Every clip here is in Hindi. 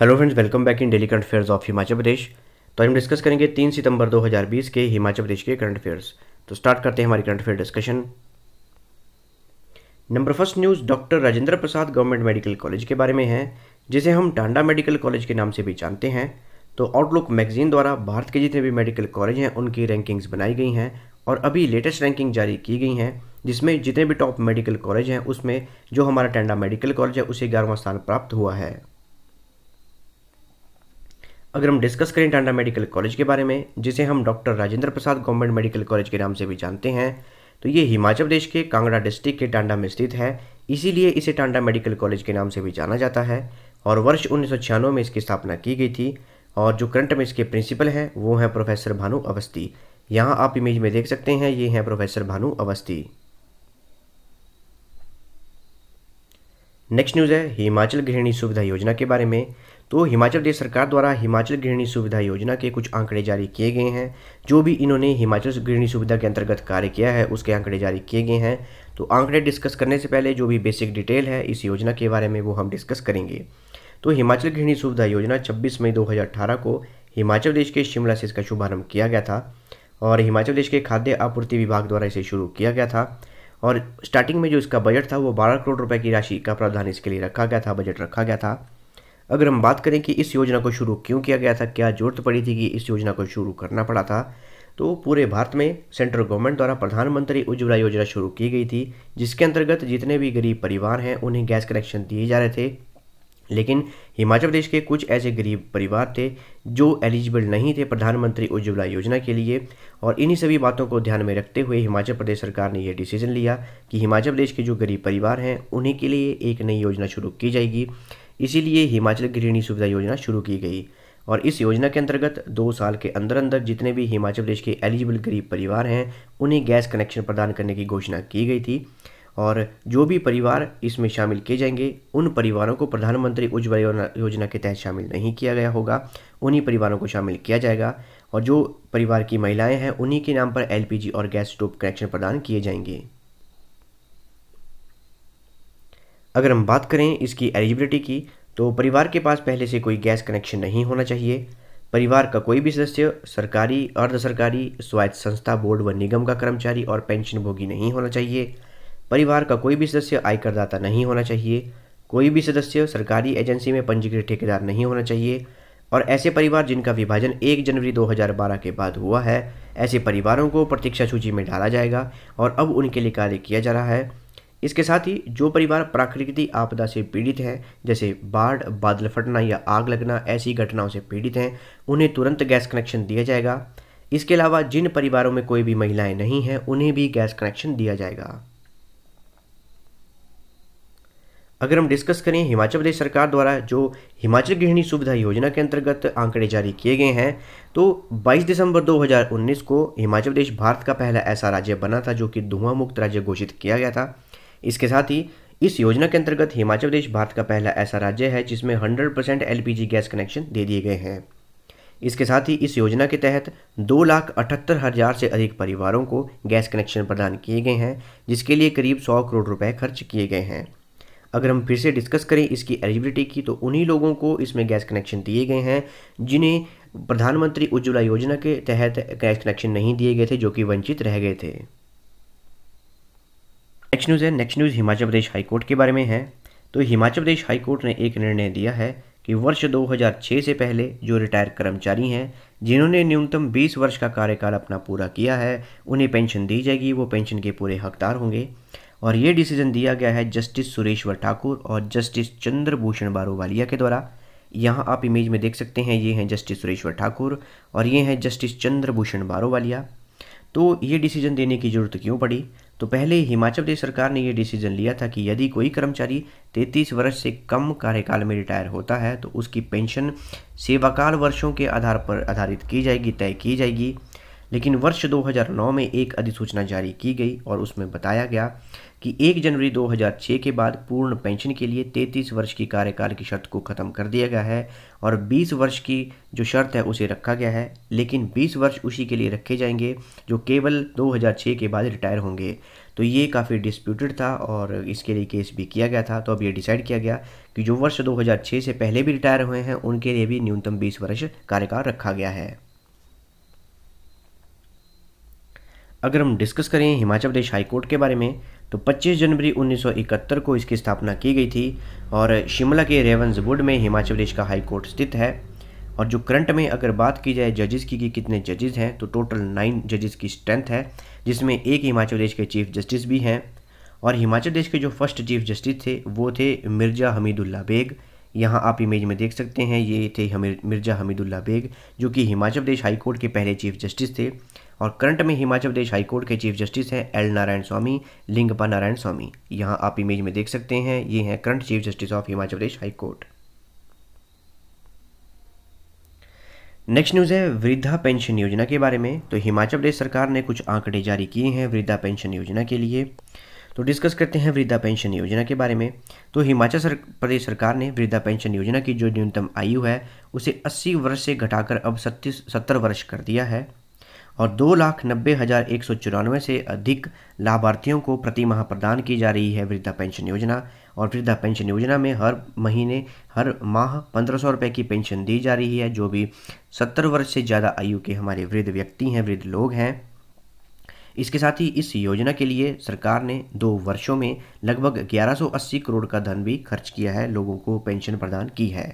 hello friends welcome back in daily current affairs of Himachal Pradesh तो हम डिस्कस करेंगे तीन सितंबर 2020 के हिमाचल प्रदेश के करंट अफेयर्स तो स्टार्ट करते हैं हमारी current affair discussion number first news doctor Rajendra Prasad government medical college के बारे में है जिसे हम टांडा मेडिकल कॉलेज के नाम से भी जानते हैं तो आउटलुक मैगजीन द्वारा भारत के जितने भी मेडिकल कॉलेज हैं उनकी रैंकिंग्स बनाई गई हैं और अभी लेटेस्ट रैंकिंग जारी की गई हैं जिसमें जितने भी टॉप मेडिकल कॉलेज हैं उसमें जो हमारा टांडा मेडिकल कॉलेज है उसे ग्यारहवां स्थान प्राप्त हुआ है अगर हम डिस्कस करें टांडा मेडिकल कॉलेज के बारे में जिसे हम doctor Rajendra Prasad government medical college के नाम से भी जानते हैं तो ये हिमाचल प्रदेश के कांगड़ा डिस्ट्रिक्ट के टांडा में स्थित है इसीलिए इसे टांडा मेडिकल कॉलेज के नाम से भी जाना जाता है और वर्ष उन्नीस में इसकी स्थापना की गई थी और जो करंट में इसके प्रिंसिपल हैं वो हैं प्रोफेसर भानु अवस्थी यहाँ आप इमेज में देख सकते हैं ये हैं professor Bhanu Awasthi next news है हिमाचल गृहिणी सुविधा योजना के बारे में तो हिमाचल प्रदेश सरकार द्वारा हिमाचल गृहिणी सुविधा योजना के कुछ आंकड़े जारी किए गए हैं जो भी इन्होंने हिमाचल गृहिणी सुविधा के अंतर्गत कार्य किया है उसके आंकड़े जारी किए गए हैं तो आंकड़े डिस्कस करने से पहले जो भी बेसिक डिटेल है इस योजना के बारे में वो हम डिस्कस करेंगे तो हिमाचल गृहिणी सुविधा योजना 26 मई 2018 को हिमाचल प्रदेश के शिमला से इसका शुभारंभ किया गया था और हिमाचल प्रदेश के खाद्य आपूर्ति विभाग द्वारा इसे शुरू किया गया था और स्टार्टिंग में जो इसका बजट था वो बारह करोड़ रुपए की राशि का प्रावधान इसके लिए रखा गया था बजट रखा गया था अगर हम बात करें कि इस योजना को शुरू क्यों किया गया था क्या जरूरत पड़ी थी कि इस योजना को शुरू करना पड़ा था तो पूरे भारत में सेंट्रल गवर्नमेंट द्वारा प्रधानमंत्री उज्ज्वला योजना शुरू की गई थी जिसके अंतर्गत जितने भी गरीब परिवार हैं उन्हें गैस कनेक्शन दिए जा रहे थे लेकिन हिमाचल प्रदेश के कुछ ऐसे गरीब परिवार थे जो एलिजिबल नहीं थे प्रधानमंत्री उज्ज्वला योजना के लिए और इन्हीं सभी बातों को ध्यान में रखते हुए हिमाचल प्रदेश सरकार ने यह डिसीजन लिया कि हिमाचल प्रदेश के जो गरीब परिवार हैं उन्हीं के लिए एक नई योजना शुरू की जाएगी इसीलिए हिमाचल गृहिणी सुविधा योजना शुरू की गई और इस योजना के अंतर्गत दो साल के अंदर अंदर जितने भी हिमाचल प्रदेश के एलिजिबल गरीब परिवार हैं उन्हें गैस कनेक्शन प्रदान करने की घोषणा की गई थी और जो भी परिवार इसमें शामिल किए जाएंगे उन परिवारों को प्रधानमंत्री उज्ज्वल योजना के तहत शामिल नहीं किया गया होगा उन्हीं परिवारों को शामिल किया जाएगा और जो परिवार की महिलाएं हैं उन्हीं के नाम पर एलपीजी और गैस स्टोव कनेक्शन प्रदान किए जाएंगे अगर हम बात करें इसकी एलिजिबिलिटी की तो परिवार के पास पहले से कोई गैस कनेक्शन नहीं होना चाहिए परिवार का कोई भी सदस्य सरकारी अर्ध सरकारी स्वायत्त संस्था बोर्ड व निगम का कर्मचारी और पेंशन भोगी नहीं होना चाहिए परिवार का कोई भी सदस्य आयकर दाता नहीं होना चाहिए कोई भी सदस्य सरकारी एजेंसी में पंजीकृत ठेकेदार नहीं होना चाहिए और ऐसे परिवार जिनका विभाजन 1 जनवरी 2012 के बाद हुआ है ऐसे परिवारों को प्रतीक्षा सूची में डाला जाएगा और अब उनके लिए कार्य किया जा रहा है इसके साथ ही जो परिवार प्राकृतिक आपदा से पीड़ित हैं जैसे बाढ़ बादल फटना या आग लगना ऐसी घटनाओं से पीड़ित हैं उन्हें तुरंत गैस कनेक्शन दिया जाएगा इसके अलावा जिन परिवारों में कोई भी महिलाएं नहीं हैं उन्हें भी गैस कनेक्शन दिया जाएगा अगर हम डिस्कस करें हिमाचल प्रदेश सरकार द्वारा जो हिमाचल गृहिणी सुविधा योजना के अंतर्गत आंकड़े जारी किए गए हैं तो 22 दिसंबर 2019 को हिमाचल प्रदेश भारत का पहला ऐसा राज्य बना था जो कि धुआं मुक्त राज्य घोषित किया गया था इसके साथ ही इस योजना के अंतर्गत हिमाचल प्रदेश भारत का पहला ऐसा राज्य है जिसमें हंड्रेड परसेंट गैस कनेक्शन दे दिए गए हैं इसके साथ ही इस योजना के तहत दो लाख अठहत्तर हज़ार से अधिक परिवारों को गैस कनेक्शन प्रदान किए गए हैं जिसके लिए करीब सौ करोड़ रुपए खर्च किए गए हैं अगर हम फिर से डिस्कस करें इसकी एलिजिबिलिटी की तो उन्हीं लोगों को इसमें गैस कनेक्शन दिए गए हैं जिन्हें प्रधानमंत्री उज्ज्वला योजना के तहत गैस कनेक्शन नहीं दिए गए थे जो कि वंचित रह गए थे नेक्स्ट न्यूज़ है next news Himachal Pradesh high court के बारे में है तो हिमाचल प्रदेश हाईकोर्ट ने एक निर्णय दिया है कि वर्ष 2006 से पहले जो रिटायर कर्मचारी हैं जिन्होंने न्यूनतम 20 वर्ष का कार्यकाल अपना पूरा किया है उन्हें पेंशन दी जाएगी वो पेंशन के पूरे हकदार होंगे और ये डिसीजन दिया गया है जस्टिस सुरेश्वर ठाकुर और जस्टिस चंद्रभूषण बारोवालिया के द्वारा यहाँ आप इमेज में देख सकते हैं ये हैं जस्टिस सुरेश्वर ठाकुर और ये हैं जस्टिस चंद्रभूषण बारोवालिया तो ये डिसीजन देने की ज़रूरत क्यों पड़ी तो पहले हिमाचल प्रदेश सरकार ने यह डिसीजन लिया था कि यदि कोई कर्मचारी 33 वर्ष से कम कार्यकाल में रिटायर होता है तो उसकी पेंशन सेवाकाल वर्षों के आधार पर आधारित की जाएगी तय की जाएगी लेकिन वर्ष 2009 में एक अधिसूचना जारी की गई और उसमें बताया गया कि 1 जनवरी 2006 के बाद पूर्ण पेंशन के लिए 33 वर्ष की कार्यकाल की शर्त को ख़त्म कर दिया गया है और 20 वर्ष की जो शर्त है उसे रखा गया है लेकिन 20 वर्ष उसी के लिए रखे जाएंगे जो केवल 2006 के बाद रिटायर होंगे तो ये काफ़ी डिस्प्यूटेड था और इसके लिए केस भी किया गया था तो अब ये डिसाइड किया गया कि जो वर्ष 2006 से पहले भी रिटायर हुए हैं उनके लिए भी न्यूनतम 20 वर्ष कार्यकाल रखा गया है अगर हम डिस्कस करें हिमाचल प्रदेश हाईकोर्ट के बारे में तो 25 जनवरी 1971 को इसकी स्थापना की गई थी और शिमला के वुड में हिमाचल प्रदेश का हाईकोर्ट स्थित है और जो करंट में अगर बात की जाए जजेस की कि कितने जजेस हैं तो टोटल नाइन जजेस की स्ट्रेंथ है जिसमें एक हिमाचल प्रदेश के चीफ जस्टिस भी हैं और हिमाचल प्रदेश के जो फर्स्ट चीफ जस्टिस थे वो थे मिर्ज़ा हमीदुल्ला बेग यहाँ आप इमेज में देख सकते हैं ये थे हमीर मिर्ज़ा हमीदुल्ला बेग जो कि हिमाचल प्रदेश हाईकोर्ट के पहले चीफ जस्टिस थे और करंट में हिमाचल प्रदेश हाईकोर्ट के चीफ जस्टिस हैं एल नारायण स्वामी लिंगपा नारायण स्वामी यहाँ आप इमेज में देख सकते हैं ये हैं current chief justice of Himachal Pradesh high court next news है वृद्धा पेंशन योजना के बारे में तो हिमाचल प्रदेश सरकार ने कुछ आंकड़े जारी किए हैं वृद्धा पेंशन योजना के लिए तो डिस्कस करते हैं वृद्धा पेंशन योजना के बारे में तो हिमाचल प्रदेश सरकार ने वृद्धा पेंशन योजना की जो न्यूनतम आयु है उसे 80 वर्ष से घटाकर अब सत्तीस सत्तर वर्ष कर दिया है और दो लाख नब्बे हज़ार एक सौ चौरानवे से अधिक लाभार्थियों को प्रति माह प्रदान की जा रही है वृद्धा पेंशन योजना और वृद्धा पेंशन योजना में हर महीने हर माह पंद्रह सौ रुपये की पेंशन दी जा रही है जो भी सत्तर वर्ष से ज़्यादा आयु के हमारे वृद्ध व्यक्ति हैं वृद्ध लोग हैं इसके साथ ही इस योजना के लिए सरकार ने दो वर्षों में लगभग 1180 करोड़ का धन भी खर्च किया है लोगों को पेंशन प्रदान की है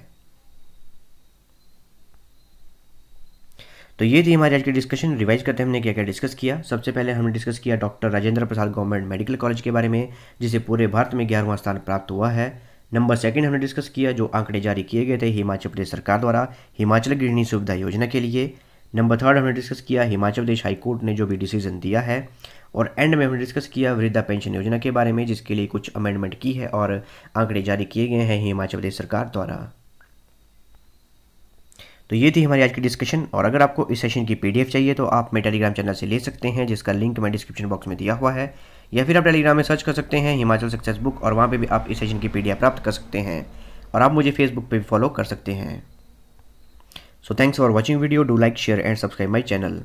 तो ये थी हमारी आज की डिस्कशन रिवाइज करते हमने क्या क्या डिस्कस किया सबसे पहले हमने डिस्कस किया doctor Rajendra Prasad government medical college के बारे में जिसे पूरे भारत में ग्यारहवां स्थान प्राप्त हुआ है नंबर सेकंड हमने डिस्कस किया जो आंकड़े जारी किए गए थे हिमाचल प्रदेश सरकार द्वारा हिमाचल गृहिणी सुविधा योजना के लिए नंबर थर्ड हमने डिस्कस किया हिमाचल प्रदेश हाईकोर्ट ने जो भी डिसीजन दिया है और एंड में हमने डिस्कस किया वृद्धा पेंशन योजना के बारे में जिसके लिए कुछ अमेंडमेंट की है और आंकड़े जारी किए गए हैं हिमाचल प्रदेश सरकार द्वारा तो ये थी हमारी आज की डिस्कशन और अगर आपको इस सेशन की पीडीएफ चाहिए तो आप मेरे टेलीग्राम चैनल से ले सकते हैं जिसका लिंक मैं डिस्क्रिप्शन बॉक्स में दिया हुआ है या फिर आप टेलीग्राम में सर्च कर सकते हैं हिमाचल सक्सेस बुक और वहाँ पर भी आप इस सेशन की पी प्राप्त कर सकते हैं और आप मुझे फेसबुक पर भी फॉलो कर सकते हैं so thanks for watching video do like share and subscribe my channel